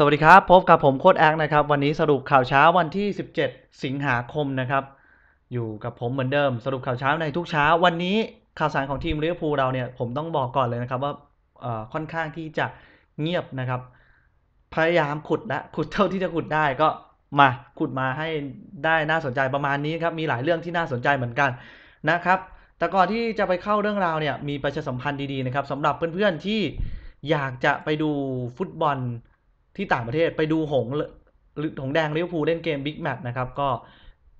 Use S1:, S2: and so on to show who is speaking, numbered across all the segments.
S1: สวัสดีครับพบกับผมโค้ดแอคกนะครับวันนี้สรุปข่าวเช้าวันที่ 17 สิงหาคมนะครับอยู่กับผมเหมือนเดิมสรุปข่าวเช้าในทุกเช้า วันนี้ข่าวสารของทีมลิเวอร์พูลเราเนี่ยผมต้องบอกก่อนเลยนะครับว่าค่อนข้างที่จะเงียบนะครับพยายามขุดและขุดเท่าที่จะขุดได้ก็มาขุดมาให้ได้น่าสนใจประมาณนี้ครับมีหลายเรื่องที่น่าสนใจเหมือนกันนะครับแต่ก่อนที่จะไปเข้าเรื่องราวเนี่ยมีประชาสัมพันธ์ดีๆนะครับสำหรับเพื่อนๆที่อยากจะไปดูฟุตบอลที่ต่างประเทศไปดูหงหงแดงลิเวอร์พูลเล่นเกมบิ๊กแมตช์นะครับก็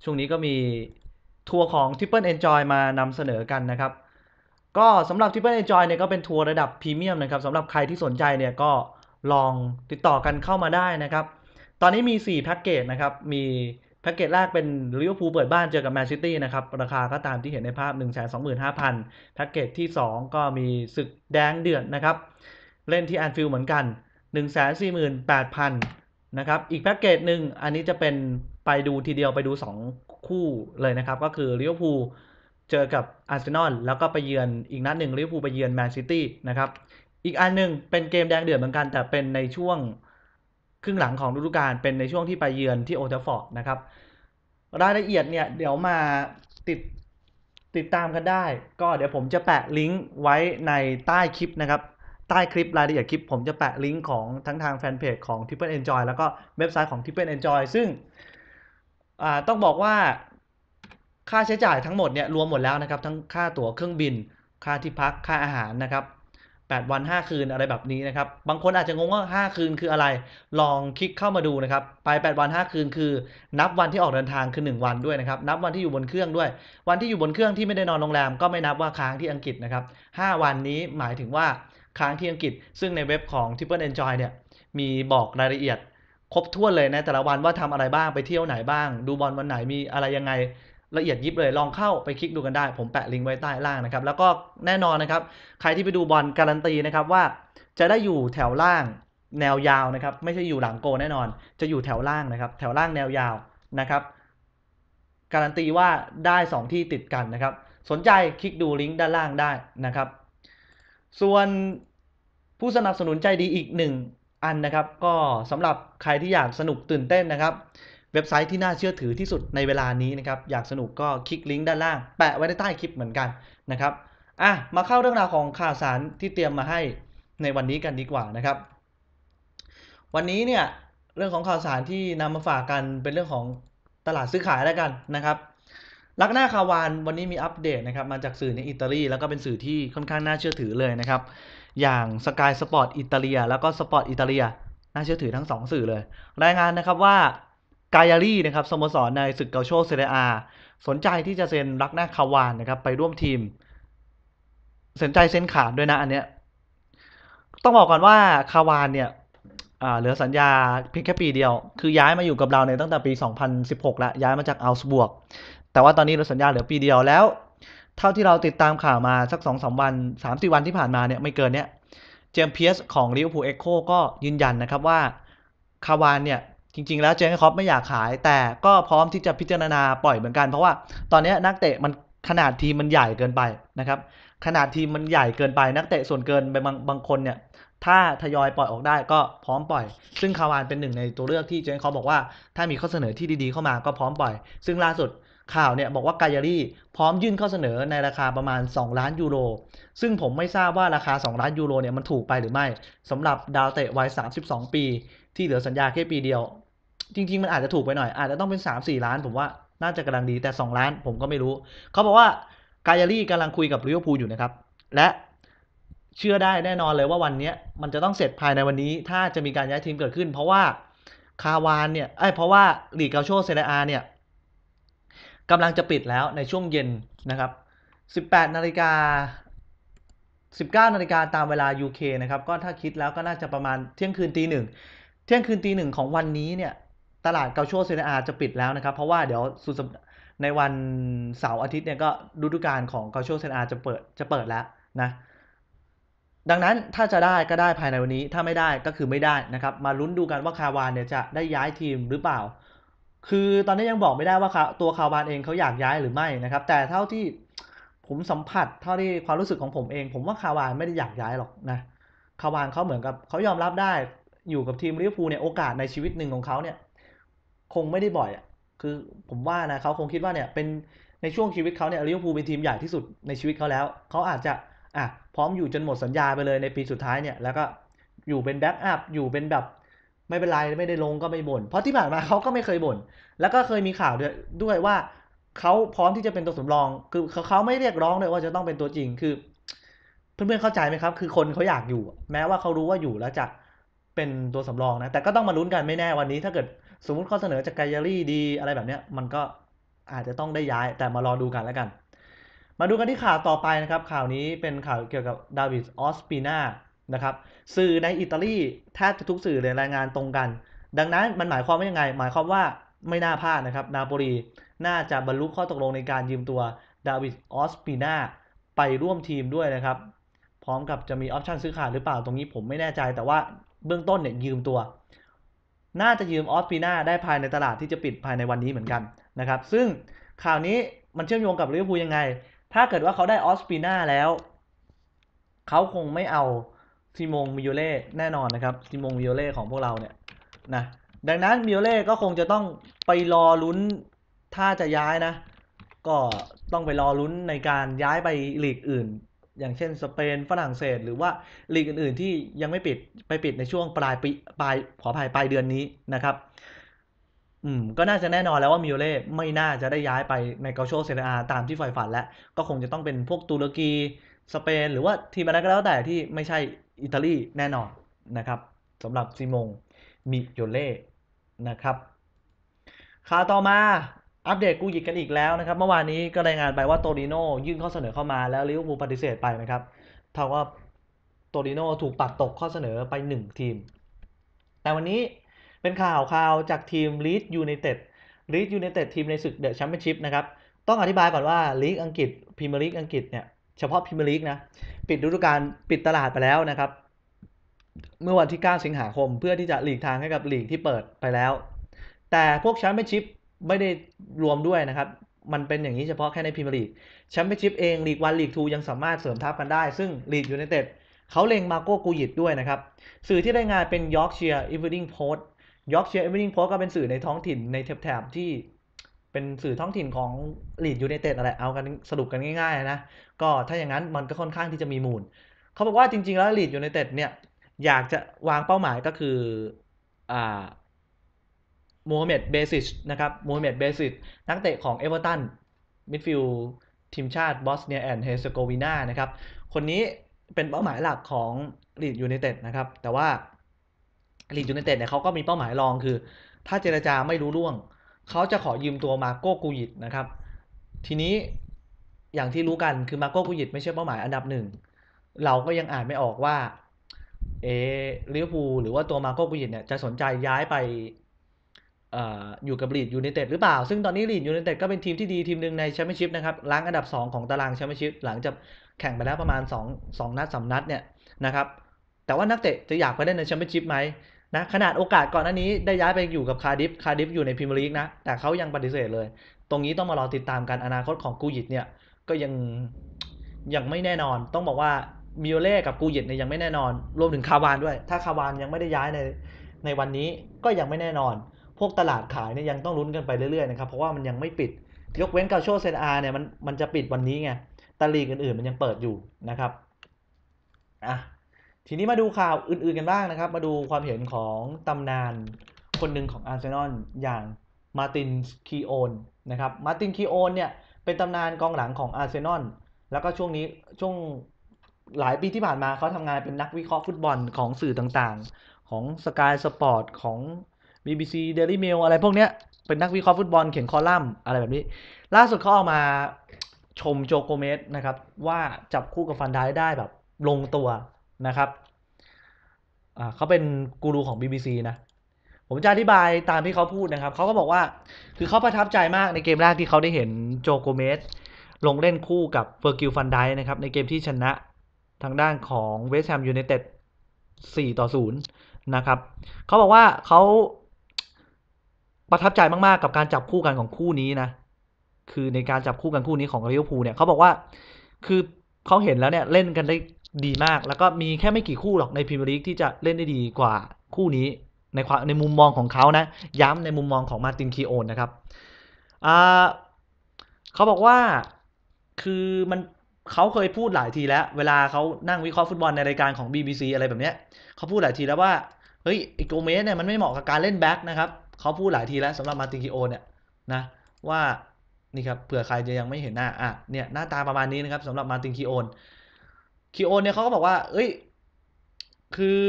S1: ช่วงนี้ก็มีทัวร์ของ Triple Enjoy มานำเสนอกันนะครับ ก็สำหรับ Triple Enjoy เนี่ยก็เป็นทัวร์ระดับพรีเมียมนะครับสำหรับใครที่สนใจเนี่ยก็ลองติดต่อกันเข้ามาได้นะครับ ตอนนี้มี 4 แพ็กเกจนะครับ มีแพ็กเกจแรกเป็นลิเวอร์พูลเปิดบ้านเจอกับแมนซิตี้นะครับ ราคาก็ตามที่เห็นในภาพ1 2 5 0 0 0 แพ็กเกจที่ 2 ก็มีศึกแดงเดือดนะครับ เล่นที่แอนฟิลด์เหมือนกัน148,000นะครับ อีกแพ็กเกจหนึ่งอันนี้จะเป็นไปดูทีเดียวไปดู 2 คู่เลยนะครับ ก็คือลิเวอร์พูลเจอกับอาร์เซนอลแล้วก็ไปเยือน อีกนัดหนึ่งลิเวอร์พูลไปเยือนแมนซิตี้นะครับ อีกอันหนึ่งเป็นเกมแดงเดือดเหมือนกันแต่เป็นในช่วงครึ่งหลังของฤดูกาลเป็นในช่วงที่ไปเยือนที่โอเทฟอร์ดนะครับ รายละเอียดเนี่ย เดี๋ยวมาติดติดตามกันได้ ก็เดี๋ยวผมจะแปะลิงก์ไว้ในใต้คลิปนะครับใต้คลิปรายละเอียดคลิปผมจะแปะลิงก์ของทั้งทางแฟนเพจของ Triple Enjoy แล้วก็เว็บไซต์ของ Triple Enjoy ซึ่ง ต้องบอกว่าค่าใช้จ่ายทั้งหมดเนี่ยรวมหมดแล้วนะครับ ทั้งค่าตั๋วเครื่องบินค่าที่พักค่าอาหารนะครับ 8 วัน 5 คืนอะไรแบบนี้นะครับ บางคนอาจจะงงว่า 5 คืนคืออะไร ลองคลิกเข้ามาดูนะครับ ไป 8 วัน5 คืนคือ นับวันที่ออกเดินทางคือ 1 วันด้วยนะครับนับวันที่อยู่บนเครื่องด้วย วันที่อยู่บนเครื่องที่ไม่ได้นอนโรงแรม ก็ไม่นับว่าค้างที่อังกฤษนะครับ5วันนี้หมายถึงว่าค้างที่อังกฤษซึ่งในเว็บของ Triple Enjoy เนี่ย มีบอกรายละเอียดครบถ้วนเลยนะแต่ละวันว่าทำอะไรบ้างไปเที่ยวไหนบ้าง ดูบอลวันไหนมีอะไรยังไง ละเอียดยิบเลยลองเข้าไปคลิกดูกันได้ ผมแปะลิงก์ไว้ใต้ล่างนะครับ แล้วก็แน่นอนนะครับใครที่ไปดูบอลการันตีนะครับว่า จะได้อยู่แถวล่างแนวยาวนะครับ ไม่ใช่อยู่หลังโกแน่นอนจะอยู่แถวล่างนะครับ แถวล่างแนวยาวนะครับ การันตีว่าได้ 2 ที่ติดกันนะครับ สนใจคลิกดูลิงก์ด้านล่างได้นะครับ ส่วนผู้สนับสนุนใจดีอีกหนึ่งอันนะครับ ก็สำหรับใครที่อยากสนุกตื่นเต้นนะครับ เว็บไซต์ที่น่าเชื่อถือที่สุดในเวลานี้นะครับอยากสนุกก็คลิกลิงก์ด้านล่างแปะไว้ในใต้คลิปเหมือนกันนะครับอ่ะมาเข้าเรื่องราวของข่าวสารที่เตรียมมาให้ในวันนี้กันดีกว่านะครับ วันนี้เนี่ยเรื่องของข่าวสารที่นำมาฝากกันเป็นเรื่องของตลาดซื้อขายแล้วกันนะครับลักหน้าคาวานวันนี้มีอัปเดตนะครับ มาจากสื่อในอิตาลีแล้วก็เป็นสื่อที่ค่อนข้างน่าเชื่อถือเลยนะครับอย่าง Sky Sport อิตาเลียแล้วก็ Sport อิตาเลียน่าเชื่อถือทั้ง2สื่อเลย รายงานนะครับว่ากายารีนะครับสโมสรในศึกเกาโชเซเรียสนใจที่จะเซ็นรักหน้าคาวานนะครับไปร่วมทีมสนใจเซ็นขาดด้วยนะอันเนี้ยต้องบอกก่อนว่าคาวานเนี่ยเหลือสัญญาเพียงแค่ปีเดียว คือย้ายมาอยู่กับเราในตั้งแต่ปี 2016 แล้วย้ายมาจากอัลสบวกแต่ว่าตอนนี้เหลือสัญญาเหลือปีเดียวแล้วเท่าที่เราติดตามข่าวมาสัก2อสวัน3าวันที่ผ่านมาเนี่ยไม่เกินเนี้ยเจมเพียสของลิเวอร์พูลเอ็กโคก็ยืนยันนะครับว่าคาวานเนี่ยจริงๆ แล้วเจมส์คอปไม่อยากขาย แต่ก็พร้อมที่จะพิจารณาปล่อยเหมือนกันเพราะว่า ตอนนี้นักเตะมันขนาดทีมมันใหญ่เกินไปนะครับขนาดทีมมันใหญ่เกินไปนักเตะส่วนเกินไปบางบางคนเนี่ยถ้าทยอยปล่อยออกได้ก็พร้อมปล่อย ซึ่งคาวานเป็นหนึ่งในตัวเลือกที่เจมส์คอปบอกว่าถ้ามีข้อเสนอที่ดีๆเข้ามาก็พร้อมปล่อย ซึ่งล่าสุดข่าวเนี่ยบอกว่ากายารี่พร้อมยื่นข้อเสนอในราคาประมาณ 2 ล้าน ยูโร ซึ่งผมไม่ทราบว่าราคา 2 ล้าน ยูโรเนี่ยมันถูกไปหรือไม่ สำหรับดาวเตะวัย 32 ปีที่เหลือสัญญาแค่ปีเดียว จริงๆ มันอาจจะถูกไปหน่อย อาจจะต้องเป็น 3-4 ล้านผมว่าน่าจะกำลังดีแต่ 2 ล้านผมก็ไม่รู้ เขาบอกว่ากายารี่กำลังคุยกับลิเวอร์พูลอยู่นะครับ และเชื่อได้แน่นอนเลยว่าวันนี้มันจะต้องเสร็จภายในวันนี้ ถ้าจะมีการย้ายทีมเกิดขึ้นเพราะว่าคาวานเนี่ยไอ้เพราะว่าลีกาโชเซเรอาเนี่ยกำลังจะปิดแล้วในช่วงเย็นนะครับ 18 นาฬิกา 19 นาฬิกาตามเวลา UK นะครับ ก็ถ้าคิดแล้วก็น่าจะประมาณเที่ยงคืนตีหนึ่งเที่ยงคืนตีหนึ่งของวันนี้เนี่ยตลาดเกาโชเซนอาจะปิดแล้วนะครับ เพราะว่าเดี๋ยวสุดในวันเสาร์อาทิตย์เนี่ยก็ฤดูกาลของเกาโชเซนอาจะเปิดจะเปิดแล้วนะ ดังนั้นถ้าจะได้ก็ได้ภายในวันนี้ ถ้าไม่ได้ก็คือไม่ได้นะครับ มาลุ้นดูกันว่าคาวานเนี่ยจะได้ย้ายทีมหรือเปล่าคือตอนนี้ยังบอกไม่ได้ว่าตัวคาวบานเองเขาอยากย้ายหรือไม่นะครับแต่เท่าที่ผมสัมผัสเท่าที่ความรู้สึกของผมเอง ผมว่าคาวานไม่ได้อยากย้ายหรอกนะคาวานเขาเหมือนกับเขายอมรับได้อยู่กับทีมลิเวอร์พูลเนี่ยโอกาสในชีวิตหนึ่งของเขาเนี่ยคงไม่ได้บ่อยอ่ะคือผมว่านะเขาคงคิดว่าเนี่ยเป็นในช่วงชีวิตเขาเนี่ยลิเวอร์พูลเป็นทีมใหญ่ที่สุดในชีวิตเขาแล้วเขาอาจจะอ่ะพร้อมอยู่จนหมดสัญญาไปเลยในปีสุดท้ายเนี่ยแล้วก็อยู่เป็นแบ็กอัพอยู่เป็นแบบไม่เป็นไร ไม่ได้ลงก็ไม่บน่นเพราะที่ผ่านมาเขาก็ไม่เคยบน่นแล้วก็เคยมีข่าวด้วยว่า เขาพร้อมที่จะเป็นตัวสำรองคือเขาไม่เรียกร้องเลยว่าจะต้องเป็นตัวจริงคือ เพื่อนๆเข้าใจไหมครับ คือคนเขาอยากอยู่ แม้ว่าเขารู้ว่าอยู่แล้วจะเป็นตัวสำรองนะแต่ก็ต้องมาลุ้นกันไม่แน่วันนี้ ถ้าเกิดสมมติข้อเสนอจากไกยารี่ดีอะไรแบบเนี้ย มันก็อาจจะต้องได้ย้ายแต่มารอดูกันแล้วกัน มาดูกันที่ข่าวต่อไปนะครับข่าวนี้เป็นข่าวเกี่ยวกับดาวิดออสปีนานะครับสื่อในอิตาลีแทบทุกสื่อเลยรายงานตรงกัน ดังนั้นมันหมายความว่ายังไง หมายความว่าไม่น่าพลาดนะครับนาโปลีน่าจะบรรลุข้อตกลงในการยืมตัวดาวิดออสปีนาไปร่วมทีมด้วยนะครับ พร้อมกับจะมีออปชันซื้อขาดหรือเปล่าตรงนี้ผมไม่แน่ใจแต่ว่าเบื้องต้นเนี่ยยืมตัว น่าจะยืมออสปีนาได้ภายในตลาดที่จะปิดภายในวันนี้เหมือนกันนะครับซึ่งข่าวนี้มันเชื่อมโยงกับลิเวอร์พูลยังไง ถ้าเกิดว่าเขาได้ออสปีนาแล้ว เขาคงไม่เอาซิมงมิโยเล่แน่นอนนะครับซิมงมิโยเล่ของพวกเราเนี่ยนะดังนั้นมิโยเล่ก็คงจะต้องไปรอลุ้นถ้าจะย้ายนะ ก็ต้องไปรอลุ้นในการย้ายไปลีกอื่น อย่างเช่นสเปนฝรั่งเศสหรือว่าลีกอื่น ๆ ที่ยังไม่ปิดไปปิดในช่วงปลายปีปลายขอภายปลายเดือนนี้นะครับอืมก็น่าจะแน่นอนแล้วว่ามิโอเล่ไม่น่าจะได้ย้ายไปในเกาโชเซเรอาตามที่ฝ่ายฝันแล้วก็คงจะต้องเป็นพวกตุรกีสเปน หรือว่าทีมอะไรก็แล้วแต่ที่ไม่ใช่อิตาลีแน่นอนนะครับสำหรับซิมง มิโยเล่นะครับข่าวต่อมาอัปเดตกูหยิกกันอีกแล้วนะครับ เมื่อวานนี้ก็รายงานไปว่าโตริโนยื่นข้อเสนอเข้ามาแล้วลิเวอร์พูลปฏิเสธไปนะครับ เท่ากับโตริโนถูกปัดตกข้อเสนอไป 1 ทีม แต่วันนี้เป็นข่าวข่าวจากทีมลีดยูไนเต็ดลีดยูไนเต็ดทีมในศึกเดอะแชมเปี้ยนชิพนะครับ ต้องอธิบายก่อนว่าลีกอังกฤษพรีเมียร์ลีกอังกฤษเนี่ยเฉพาะพิมลีกนะปิดฤดูกาลปิดตลาดไปแล้วนะครับ เมื่อวันที่9สิงหาคมเพื่อที่จะหลีกทางให้กับหลีกที่เปิดไปแล้ว แต่พวกแชมเปี้ยนชิพไม่ได้รวมด้วยนะครับ มันเป็นอย่างนี้เฉพาะแค่ในพิมลีกแชมเปี้ยนชิพเองหลีกวันหลีกทูยังสามารถเสริมทัพกันได้ ซึ่งหลีกยูในเต็ดเขาเล็งมาโก้กูยิดด้วยนะครับ สื่อที่ได้งานเป็นยอร์กเชียร์อีเวนติ้งโพสยอร์กเชียร์อีเวนติ้งโพสก็เป็นสื่อในท้องถิ่นในแถบที่เป็นสื่อท้องถิ่นของลีดยูไนเต็ดอะไรเอากันสรุปกันง่ายๆนะก็ถ้าอย่างนั้นมันก็ค่อนข้างที่จะมีมูลเขาบอกว่าจริงๆแล้วลีดยูไนเต็ดเนี่ยอยากจะวางเป้าหมายก็คืออ่ามูฮัมหมัดเบสิชนะครับมูฮัมหมัดเบสิชนักเตะของเอเวอร์ตันมิดฟิลด์ทีมชาติบอสเนียแอนด์เฮอร์เซโกวีนานะครับ คนนี้เป็นเป้าหมายหลักของลีดยูไนเต็ดนะครับ แต่ว่าลีดยูไนเต็ดเนี่ยเขาก็มีเป้าหมายรองคือ ถ้าเจรจาไม่รู้ล่วงเขาจะขอยืมตัวมาโกกูยิตนะครับ ทีนี้ อย่างที่รู้กัน คือ มาโกกูยิตไม่ใช่เป้าหมายอันดับหนึ่ง เราก็ยังอ่านไม่ออกว่า เอลิเวอร์พูลหรือว่าตัวมาโกกูยิตเนี่ย จะสนใจย้ายไป อยู่กับลีดยูไนเต็ด หรือเปล่า ซึ่งตอนนี้ลีดยูไนเต็ด ก็เป็นทีมที่ดีทีมหนึ่งในแชมเปี้ยนชิพนะครับล้างอันดับ 2 ของตารางแชมเปี้ยนชิพ หลังจากแข่งไปแล้วประมาณ2 2นัดสานัด เนี่ย นะครับ แต่ว่านักเตะจะอยากไปเล่นในแชมเปี้ยนชิพไหมนะขนาดโอกาสก่อนหน้านี้ได้ย้ายไปอยู่กับคาดิฟคาดิฟอยู่ในพรีเมียร์ลีกนะ แต่เขายังปฏิเสธเลย ตรงนี้ต้องมารอติดตามกันอนาคตของกูยิตเนี่ย ก็ยังยังไม่แน่นอน ต้องบอกว่ามิโอเล่กับกูยิตเนี่ยยังไม่แน่นอน รวมถึงคาวานด้วย ถ้าคาวานยังไม่ได้ย้ายในในวันนี้ก็ยังไม่แน่นอน พวกตลาดขายเนี่ยยังต้องลุ้นกันไปเรื่อยๆนะครับ เพราะว่ามันยังไม่ปิด ยกเว้นกาโชเซนอาเนี่ยมันมันจะปิดวันนี้ไงตลีกอื่นๆมันยังเปิดอยู่นะครับ อ่ะทีนี้มาดูข่าวอื่นๆกันบ้างนะครับ มาดูความเห็นของตำนานคนหนึ่งของอาร์เซนอล อย่างมาตินคีโอนนะครับ มาตินคีโอนเนี่ย เป็นตำนานกองหลังของอาร์เซนอล แล้วก็ช่วงนี้ช่วงหลายปีที่ผ่านมาเขาทำงานเป็นนักวิเคราะห์ฟุตบอลของสื่อต่างๆ ของ Sky Sport ของ BBC Daily Mail อะไรพวกเนี้ย เป็นนักวิเคราะห์ฟุตบอลเขียนคอลัมน์อะไรแบบนี้ ล่าสุดเขาออกมาชมโจโกเมสนะครับว่าจับคู่กับฟันได้ได้แบบ ลงตัวนะครับเขาเป็นกูรูของ BBC นะ ผมจะอธิบายตามที่เขาพูดนะครับ เขาก็บอกว่า คือเขาประทับใจมากในเกมแรกที่เขาได้เห็นโจโกเมสลงเล่นคู่กับเฟอร์กิลฟันไดนะครับ ในเกมที่ชนะทางด้านของเวสต์แฮมยูไนเต็ด4ต่อ0นะครับ เขาบอกว่าเขาประทับใจมากๆ กับการจับคู่กันของคู่นี้นะ คือในการจับคู่กันคู่นี้ของลิเวอร์พูลเนี่ยเขาบอกว่า คือเขาเห็นแล้วเนี่ยเล่นกันได้ดีมากแล้วก็มีแค่ไม่กี่คู่หรอกในพรีเมียร์ลีกที่จะเล่นได้ดีกว่าคู่นี้ในความในมุมมองของเขานะ ย้ำในมุมมองของมาตินคีโอนนะครับเขาบอกว่าคือมันเขาเคยพูดหลายทีแล้ว เวลาเขานั่งวิเคราะห์ฟุตบอลในรายการของ BBC อะไรแบบเนี้ยเขาพูดหลายทีแล้วว่าเฮ้ยไอโกเมสเนี่ย มันไม่เหมาะกับการเล่นแบ็กนะครับเขาพูดหลายทีแล้วสำหรับมาตินคีโอนเนี่ยนะว่านี่ครับเผื่อใครจะยังไม่เห็นหน้าอ่ะเนี่ยหน้าตาประมาณนี้นะครับสำหรับมาตินคีโอนคีโอนเนี่ยเขาก็บอกว่า เอ้ย คือ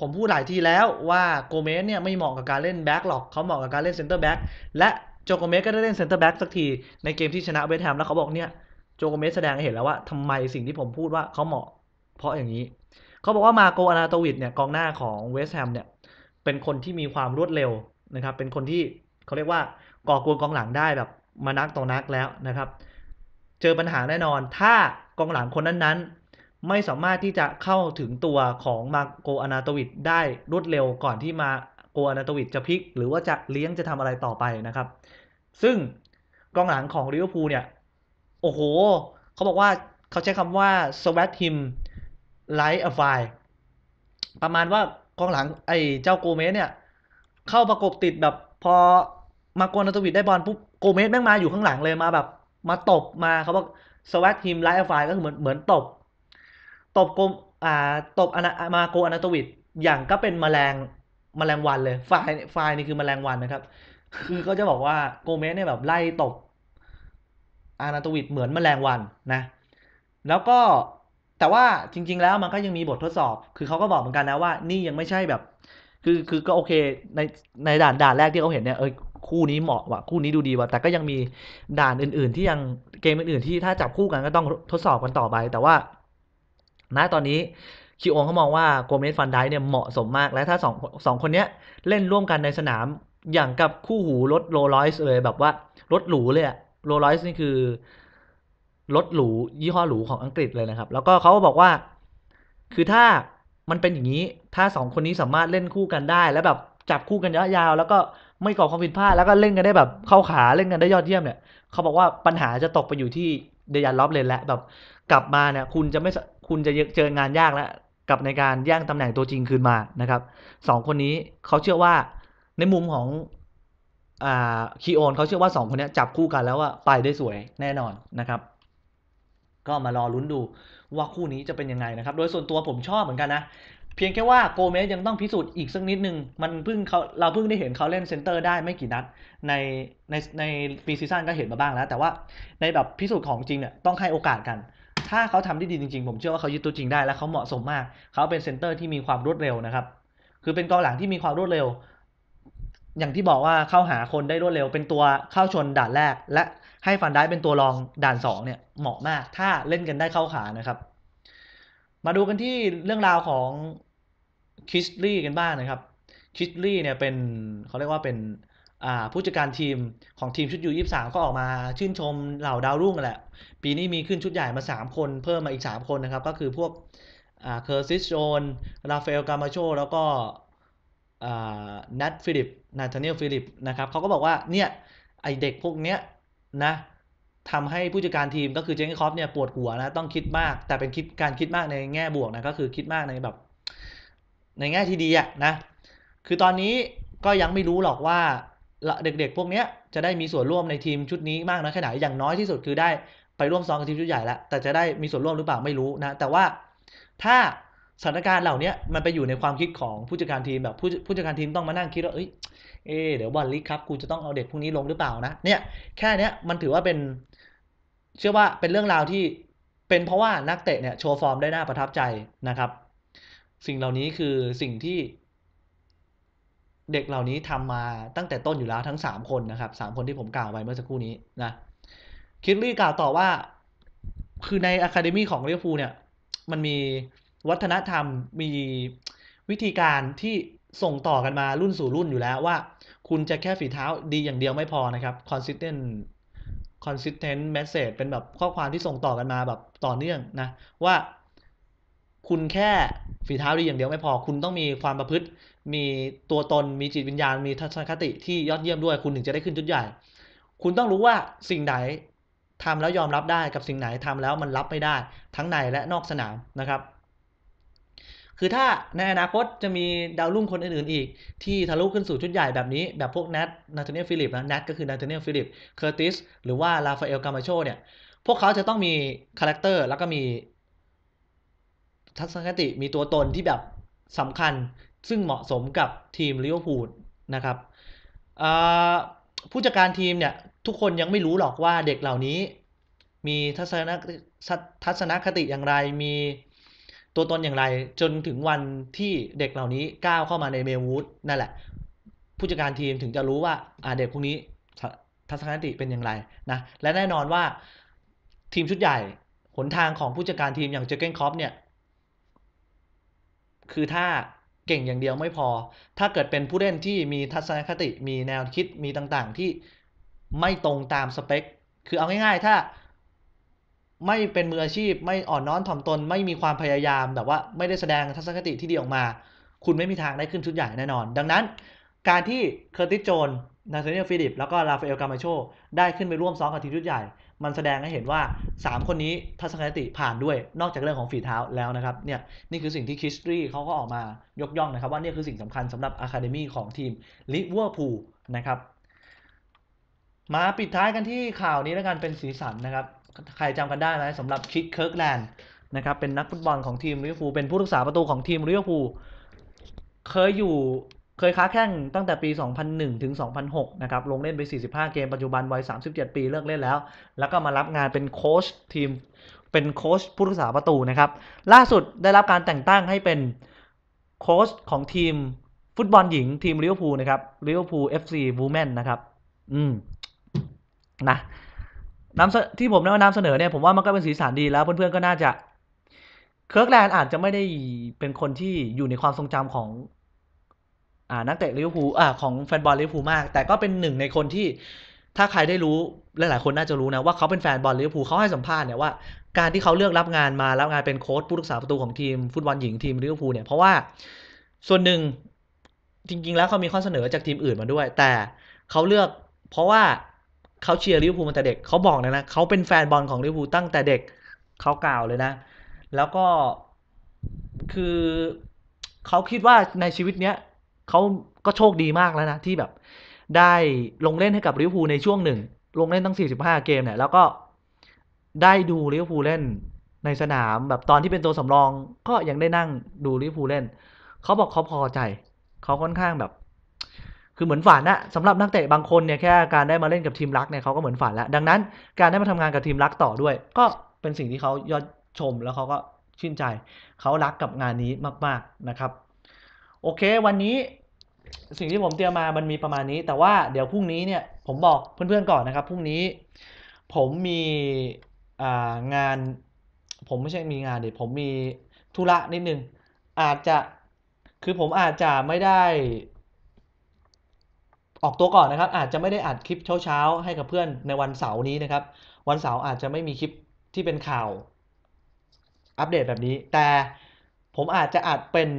S1: ผมพูดหลายทีแล้วว่าโกเมสเนี่ย ไม่เหมาะกับการเล่นแบ็กหรอก เขาเหมาะกับการเล่นเซนเตอร์แบ็กและโจโกเมสก็ได้เล่นเซนเตอร์แบ็กสักทีในเกมที่ชนะเวสต์แฮมแล้วเขาบอกเนี่ยโจโกเมสแสดงให้เห็นแล้วว่าทำไมสิ่งที่ผมพูดว่าเขาเหมาะ เพราะอย่างนี้ เขาบอกว่ามาโกอานาโตวิดเนี่ยกองหน้าของเวสต์แฮมเนี่ย เป็นคนที่มีความรวดเร็วนะครับ เป็นคนที่เขาเรียกว่าก่อกวนกองหลังได้แบบ มานักต่อนักแล้วนะครับ เจอปัญหาแน่นอน ถ้ากองหลังคนนั้นๆไม่สามารถที่จะเข้าถึงตัวของมาโกอนาโตวิดได้รวดเร็วก่อนที่มาโกอนาโตวิดจะพลิกหรือว่าจะเลี้ยงจะทำอะไรต่อไปนะครับ ซึ่งกองหลังของลิเวอร์พูลเนี่ยโอ้โห เขาบอกว่าเขาใช้คำว่า swat him like a fire ประมาณว่ากองหลังไอ้เจ้าโกเมสเนี่ย เข้าประกบติดแบบพอมาโกอนาโตวิดได้บอลปุ๊บโกเมสแม่งมาอยู่ข้างหลังเลยมาแบบ มาตบมาเขาบอก swat him like a fire ก็คือเหมือนเหมือนตบตบกมอ่าตบอนา มาโกอนาโตวิดอย่างก็เป็นแมลงมแมลงวันเลย ไฟไฟนี่คือมแมลงวันนะครับ คือก็จะบอกว่าโกเมสเนี่ยแบบไล่ตบอนาโตวิดเหมือนมแมลงวันนะ แล้วก็ แต่ว่าจริง ๆ แล้วมันก็ยังมีบททดสอบ คือเขาก็บอกเหมือนกันนะว่า นี่ยังไม่ใช่แบบ คือคือก็โอเค ในในด่านด่านแรกที่เขาเห็นเนี่ยเออคู่นี้เหมาะว่ะคู่นี้ดูดีว่ะแต่ก็ยังมีด่านอื่นๆที่ยัง เกมอื่นๆ ที่ถ้าจับคู่กันก็ต้องทดสอบกันต่อไป แต่ว่าณตอนนี้คิโอเขามองว่าโกเมสฟันไดเนี่ยเหมาะสมมาก และถ้าสองสองคนเนี้ยเล่นร่วมกันในสนามอย่างกับคู่หูรถโรลอยส์เลยแบบว่ารถหรูเลยอะโรลอยส์นี่คือรถหรูยี่ห้อหรูของอังกฤษเลยนะครับ แล้วก็เขาบอกว่าคือถ้ามันเป็นอย่างนี้ ถ้าสองคนนี้สามารถเล่นคู่กันได้แล้วแบบจับคู่กันยาวๆแล้วก็ไม่ก่อความผิดพลาดแล้วก็เล่นกันได้แบบเข้าขาเล่นกันได้ยอดเยี่ยมเนี่ยเขาบอกว่าปัญหาจะตกไปอยู่ที่เดยันล็อบเลนแหละแบบกลับมาเนี่ยคุณจะไม่คุณจะเจองานยากแล้วกับในการแย่งตำแหน่งตัวจริงคืนมานะครับสองคนนี้เขาเชื่อว่าในมุมของคีโอนเขาเชื่อว่าสองคนนี้จับคู่กันแล้วว่าไปได้สวยแน่นอนนะครับ ก็มารอลุ้นดูว่าคู่นี้จะเป็นยังไงนะครับ โดยส่วนตัวผมชอบเหมือนกันนะ เพียงแค่ว่าโกเมสยังต้องพิสูจน์อีกสักนิดนึงมันเพิ่งเขาเราเพิ่งได้เห็นเขาเล่นเซนเตอร์ได้ไม่กี่นัด ในในในปีซีซั่นก็เห็นมาบ้างแล้ว แต่ว่าในแบบพิสูจน์ของจริงเนี่ยต้องให้โอกาสกันถ้าเขาทำได้ดีจริงๆ ผมเชื่อว่าเขายึดตัวจริงได้และเขาเหมาะสมมากเขาเป็นเซนเตอร์ที่มีความรวดเร็วนะครับ คือเป็นกองหลังที่มีความรวดเร็ว อย่างที่บอกว่าเข้าหาคนได้รวดเร็ว เป็นตัวเข้าชนด่านแรก และให้ฟันได้เป็นตัวรองด่าน2เนี่ย เหมาะมาก ถ้าเล่นกันได้เข้าขานะครับ มาดูกันที่เรื่องราวของคิสลี่กันบ้างนะครับคิสลี่ เนี่ยเป็นเขาเรียกว่าเป็นผู้จัดการทีมของทีมชุดยูยี่สามก็ออกมาชื่นชมเหล่าดาวรุ่งแหละ ปีนี้มีขึ้นชุดใหญ่มา 3 คนเพิ่มมาอีก 3 คนนะครับ ก็คือพวกเคอร์ซิสโจน ราฟาเอลกามาโช แล้วก็นัทฟิลิป นาธานิลฟิลิปนะครับเขาก็บอกว่าเนี่ย ไอเด็กพวกเนี้ยนะทำให้ผู้จัดการทีมก็คือเจงคอฟเนี่ยปวดหัวนะ ต้องคิดมาก แต่เป็นคิดการคิดมากในแง่บวกนะ ก็คือคิดมากในแบบในแง่ที่ดีอะนะคือตอนนี้ก็ยังไม่รู้หรอกว่าเด็กๆ พวกเนี้ยจะได้มีส่วนร่วมในทีมชุดนี้มากนะแค่ไหน อย่างน้อยที่สุดคือได้ไปร่วมซ้อมกับทีมชุดใหญ่แล้ว แต่จะได้มีส่วนร่วมหรือเปล่าไม่รู้นะ แต่ว่าถ้าสถานการณ์เหล่านี้มันไปอยู่ในความคิดของผู้จัดการทีมแบบผู้ผู้จัดการทีมต้องมานั่งคิดว่า เอ้ยเอเดี๋ยวบอลลิกครับกูจะต้องเอาเด็กพวกนี้ลงหรือเปล่านะ เนี่ย แค่เนี้ยมันถือว่าเป็น เชื่อว่าเป็นเรื่องราวที่เป็นเพราะว่านักเตะเนี่ยโชว์ฟอร์มได้น่าประทับใจนะครับ สิ่งเหล่านี้คือสิ่งที่เด็กเหล่านี้ทำมาตั้งแต่ต้นอยู่แล้วทั้ง 3 คนนะครับสคนที่ผมกล่าวไปเมื่อสักครู่นี้นะ คิดลี่กล่าวต่อว่าคือในอะคาเดมีของเรียวูเนี่ย มันมีวัฒนธรรมมีวิธีการที่ส่งต่อกันมารุ่นสู่รุ่นอยู่แล้วว่า คุณจะแค่ฝีเท้าดีอย่างเดียวไม่พอนะครับ consistent consistent message เป็นแบบข้อความที่ส่งต่อกันมาแบบต่อเนื่องนะ ว่า คุณแค่ฝีเท้าดีอย่างเดียวไม่พอ คุณต้องมีความประพฤติมีตัวตน มีจิตวิญญาณ มีทัศนคติที่ยอดเยี่ยมด้วย คุณถึงจะได้ขึ้นชุดใหญ่ คุณต้องรู้ว่าสิ่งไหนทำแล้วยอมรับได้กับสิ่งไหนทำแล้วมันรับไม่ได้ ทั้งในและนอกสนามนะครับ คือถ้าในอนาคตจะมีดาวรุ่งคนอื่น ๆ อีกที่ทะลุขึ้นสู่ชุดใหญ่แบบนี้แบบพวกนทนาธาเนียล ฟิลิปนะนทก็คือนาธาเนียล ฟิลิปเคอร์ติส หรือว่าลาฟาเอล กามาโชเนี่ย พวกเขาจะต้องมีคาแรคเตอร์แล้วก็มีทัศนคติ มีตัวตนที่แบบสำคัญซึ่งเหมาะสมกับทีมลิเวอร์พูลนะครับผู้จัดการทีมเนี่ย ทุกคนยังไม่รู้หรอกว่าเด็กเหล่านี้ มีทัศนคติอย่างไรมีตัวตนอย่างไร จนถึงวันที่เด็กเหล่านี้ก้าวเข้ามาในเมลวูดนั่นแหละ ผู้จัดการทีมถึงจะรู้ว่าเด็กพวกนี้ ทัศนคติเป็นอย่างไรนะและแน่นอนว่าทีมชุดใหญ่หนทางของผู้จัดการทีมอย่างเจเกนคอปเนี่ย คือถ้าเก่งอย่างเดียวไม่พอ ถ้าเกิดเป็นผู้เล่นที่มีทัศนคติ มีแนวคิด มีต่างๆที่ไม่ตรงตามสเปค คือเอาง่ายๆถ้าไม่เป็นมืออาชีพไม่อ่อนน้อมถ่อมตน ไม่มีความพยายามแบบว่า ไม่ได้แสดงทัศนคติที่ดีออกมา คุณไม่มีทางได้ขึ้นชุดใหญ่แน่นอน ดังนั้น การที่เคอร์ติสโจนนาธซเนียลฟิลิป แล้วก็ ราฟาเอล กามาโชได้ขึ้นไปร่วมซ้อมกับทีมชุดใหญ่ มันแสดงให้เห็นว่า 3 คนนี้ ทัศนคติผ่านด้วยนอกจากเรื่องของฝีเท้าแล้วนะครับเนี่ยนี่คือสิ่งที่คิสตรีเขาก็ออกมายกย่องนะครับ ว่านี่คือสิ่งสำคัญสำหรับอะคาเดมีของทีมลิเวอร์พูลนะครับมาปิดท้ายกันที่ข่าวนี้แล้วกันเป็นสีสันนะครับ ใครจำกันได้ไหมสำหรับคิดเคิร์กแลนด์นะครับเป็นนักฟุตบอลของทีมลิเวอร์พูลเป็นผู้รักษาประตูของทีมลิเวอร์พูลเคยอยู่เคยค้าแข้งตั้งแต่ปี 2001 ถึง 2006 นะครับ ลงเล่นไป 45 เกมปัจจุบันวัย 37 ปีเลิกเล่นแล้ว แล้วก็มารับงานเป็นโค้ชทีม เป็นโค้ชผู้รักษาประตูนะครับ ล่าสุดได้รับการแต่งตั้งให้เป็นโค้ชของทีมฟุตบอลหญิงทีมลิเวอร์พูลนะครับ ลิเวอร์พูลเอฟซีวูแมนนะครับ อืม นะนำที่ผมนำนำเสนอเนี่ย ผมว่ามันก็เป็นสีสันดีแล้วเพื่อนๆก็น่าจะ เคิร์กแลนด์อาจจะไม่ได้เป็นคนที่อยู่ในความทรงจำของานักเตะลิเวอร์พูลของแฟนบอลลิเวอร์พูลมาก แต่ก็เป็นหนึ่งในคนที่ถ้าใครได้รู้ หลาย ๆ คนน่าจะรู้นะ ว่าเขาเป็นแฟนบอลลิเวอร์พูลเขาให้สัมภาษณ์เนี่ยว่า การที่เขาเลือกรับงานมา รับงานเป็นโค้ชผู้รักษาประตูของทีมฟุตบอลหญิงทีมลิเวอร์พูลเนี่ย เพราะว่า ส่วนหนึ่งจริง ๆ แล้วเขามีข้อเสนอจากทีมอื่นมาด้วย แต่เขาเลือกเพราะว่าเขาเชียร์ลิเวอร์พูลมาแต่เด็ก เขาบอกนะนะเขาเป็นแฟนบอลของลิเวอร์พูลตั้งแต่เด็ก เขากล่าวเลยนะ แล้วก็คือเขาคิดว่าในชีวิตเนี้ยเขาก็โชคดีมากแล้วนะที่แบบได้ลงเล่นให้กับลิเวอร์พูลในช่วงหนึ่งลงเล่นตั้ง 45 เกมเนี่ยแล้วก็ได้ดูลิเวอร์พูลเล่นในสนามแบบตอนที่เป็นตัวสำรองก็ยังได้นั่งดูลิเวอร์พูลเล่นเขาบอกเขาพอใจเขาค่อนข้างแบบ คือเหมือนฝันนะสำหรับนักเตะบางคนเนี่ยแค่การได้มาเล่นกับทีมรักเนี่ยเขาก็เหมือนฝันแล้วดังนั้น การได้มาทำงานกับทีมรักต่อด้วย ก็เป็นสิ่งที่เขายอดชมแล้วเขาก็ชื่นใจเขารักกับงานนี้มากๆนะครับโอเควันนี้สิ่งที่ผมเตรียมมา มันมีประมาณนี้ แต่ว่าเดี๋ยวพรุ่งนี้เนี่ยผมบอกเพื่อนๆก่อนนะครับพรุ่งนี้ผมมีงานผมไม่ใช่มีงานเดี๋ยวผมมีธุระนิดนึงอาจจะคือผมอาจจะไม่ได้ออกตัวก่อนนะครับ อาจจะไม่ได้อัดคลิปเช้าๆให้กับเพื่อนในวันเสาร์นี้นะครับ วันเสาร์อาจจะไม่มีคลิปที่เป็นข่าว อัปเดตแบบนี้ แต่ผมอาจจะอัดเป็น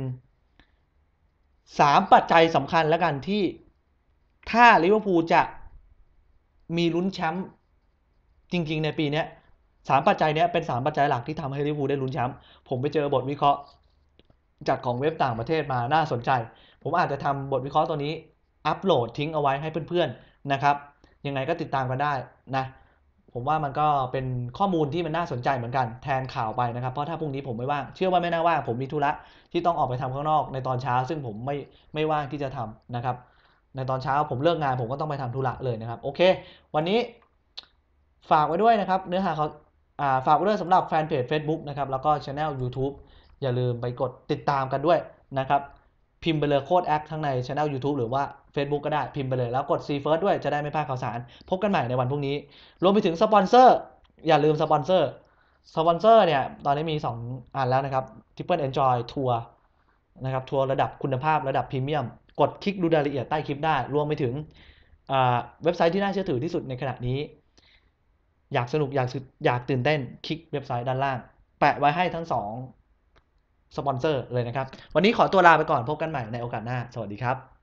S1: สามปัจจัยสำคัญแล้วกันที่ถ้าลิเวอร์พูลจะมีลุ้นแชมป์จริงๆในปีนี้สามปัจจัยนี้เป็นสามปัจจัยหลักที่ทำให้ลิเวอร์พูลได้ลุ้นแชมป์ผมไปเจอบทวิเคราะห์ จากของเว็บต่างประเทศมาน่าสนใจ ผมอาจจะทำบทวิเคราะห์ตัวนี้ อัปโหลดทิ้งเอาไว้ให้เพื่อนๆนะครับยังไงก็ติดตามกันได้นะผมว่ามันก็เป็นข้อมูลที่มันน่าสนใจเหมือนกันแทนข่าวไปนะครับ เพราะถ้าพรุ่งนี้ผมไม่ว่างเชื่อว่าไม่น่าว่างผมมีธุระที่ต้องออกไปทำข้างนอกในตอนเช้าซึ่งผมไม่ไม่ว่างที่จะทำนะครับในตอนเช้าผมเลิกงานผมก็ต้องไปทำธุระเลยนะครับโอเค วันนี้ฝากไว้ด้วยนะครับเนื้อหาเขาฝากไว้ด้วยสำหรับแฟนเพจ a c e b o o k นะครับแล้วก็ช anel YouTube อย่าลืมไปกดติดตามกันด้วยนะครับพิมพ์ไปเลยโคดแอคทั้งในช anel YouTube หรือว่า Facebook ก็ได้ พิมพ์ไปเลย แล้วกด See First ด้วยจะได้ไม่พลาดข่าวสาร พบกันใหม่ในวันพรุ่งนี้ รวมไปถึงสปอนเซอร์อย่าลืมสปอนเซอร์สปอนเซอร์เนี่ยตอนนี้มี 2อันแล้วนะครับ Triple Enjoy ทัวร์นะครับทัวร์ระดับคุณภาพ ระดับพรีเมียม กดคลิกดูรายละเอียดใต้คลิปได้ รวมไปถึงเว็บไซต์ที่น่าเชื่อถือที่สุดในขณะนี้ อยากสนุก อยากอยากตื่นเต้นคลิกเว็บไซต์ด้านล่าง แปะไว้ให้ทั้ง2สปอนเซอร์เลยนะครับวันนี้ขอตัวลาไปก่อน พบกันใหม่ในโอกาสหน้าสวัสดีครับ